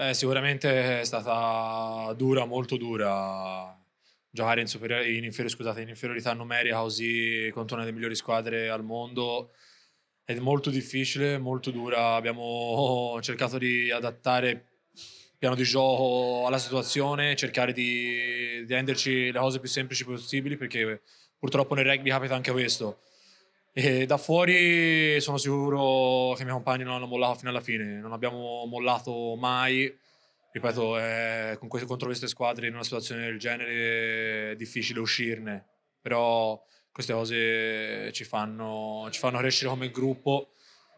Eh, sicuramente è stata dura, molto dura giocare in, superior- in, inferi- scusate, in inferiorità numerica così contro una delle migliori squadre al mondo è molto difficile, molto dura. Abbiamo cercato di adattare il piano di gioco alla situazione, cercare di, di renderci le cose più semplici possibili perché purtroppo nel rugby capita anche questo. E da fuori sono sicuro che i miei compagni non hanno mollato fino alla fine, non abbiamo mollato mai. Ripeto, eh, con queste, contro queste squadre in una situazione del genere è difficile uscirne, però queste cose ci fanno, ci fanno crescere come gruppo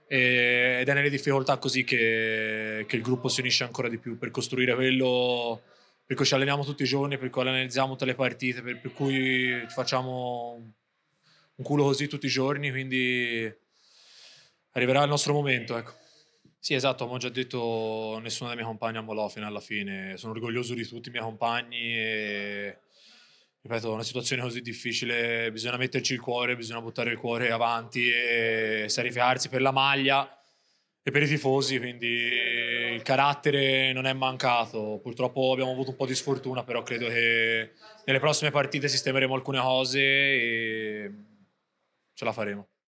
e, ed è nelle difficoltà così che, che il gruppo si unisce ancora di più per costruire quello per cui ci alleniamo tutti i giorni, per cui analizziamo tutte le partite, per, per cui facciamo un culo così tutti i giorni, quindi arriverà il nostro momento, ecco. Sì, esatto, come ho già detto, nessuno dei miei compagni ha fino alla fine. Sono orgoglioso di tutti i miei compagni e, ripeto, una situazione così difficile, bisogna metterci il cuore, bisogna buttare il cuore avanti e sacrificarsi per la maglia e per i tifosi, quindi il carattere non è mancato. Purtroppo abbiamo avuto un po' di sfortuna, però credo che nelle prossime partite sistemeremo alcune cose e ce la faremo.